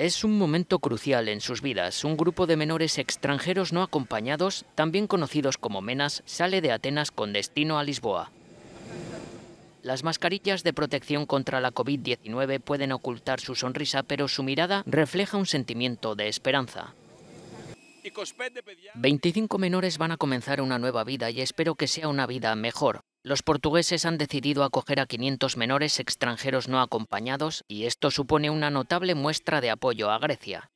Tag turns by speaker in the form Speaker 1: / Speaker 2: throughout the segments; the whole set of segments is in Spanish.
Speaker 1: Es un momento crucial en sus vidas. Un grupo de menores extranjeros no acompañados, también conocidos como menas, sale de Atenas con destino a Lisboa. Las mascarillas de protección contra la COVID-19 pueden ocultar su sonrisa, pero su mirada refleja un sentimiento de esperanza. 25 menores van a comenzar una nueva vida y espero que sea una vida mejor, los portugueses han decidido acoger a 500 menores extranjeros no acompañados y esto supone una notable muestra de apoyo a Grecia.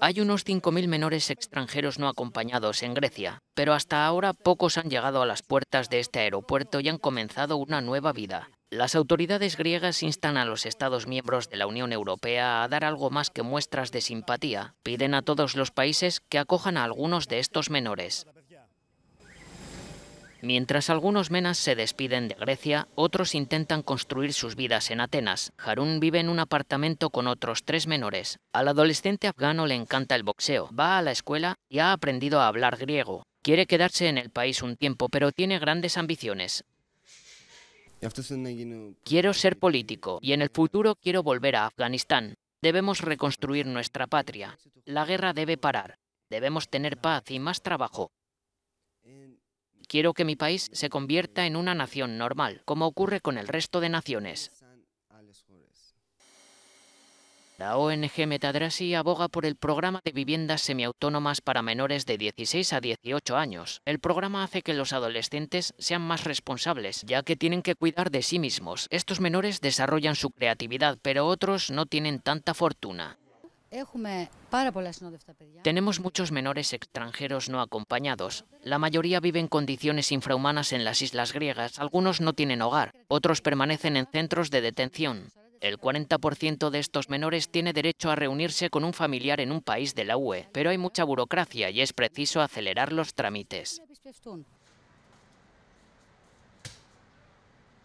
Speaker 1: Hay unos 5.000 menores extranjeros no acompañados en Grecia, pero hasta ahora pocos han llegado a las puertas de este aeropuerto y han comenzado una nueva vida. Las autoridades griegas instan a los Estados miembros de la Unión Europea a dar algo más que muestras de simpatía. Piden a todos los países que acojan a algunos de estos menores. Mientras algunos menas se despiden de Grecia, otros intentan construir sus vidas en Atenas. Harun vive en un apartamento con otros tres menores. Al adolescente afgano le encanta el boxeo, va a la escuela y ha aprendido a hablar griego. Quiere quedarse en el país un tiempo, pero tiene grandes ambiciones. Quiero ser político y en el futuro quiero volver a Afganistán. Debemos reconstruir nuestra patria. La guerra debe parar. Debemos tener paz y más trabajo. Quiero que mi país se convierta en una nación normal, como ocurre con el resto de naciones. La ONG Metadrasi aboga por el programa de viviendas semiautónomas para menores de 16 a 18 años. El programa hace que los adolescentes sean más responsables, ya que tienen que cuidar de sí mismos. Estos menores desarrollan su creatividad, pero otros no tienen tanta fortuna. Tenemos muchos menores extranjeros no acompañados. La mayoría vive en condiciones infrahumanas en las islas griegas, algunos no tienen hogar, otros permanecen en centros de detención. El 40% de estos menores tiene derecho a reunirse con un familiar en un país de la UE, pero hay mucha burocracia y es preciso acelerar los trámites.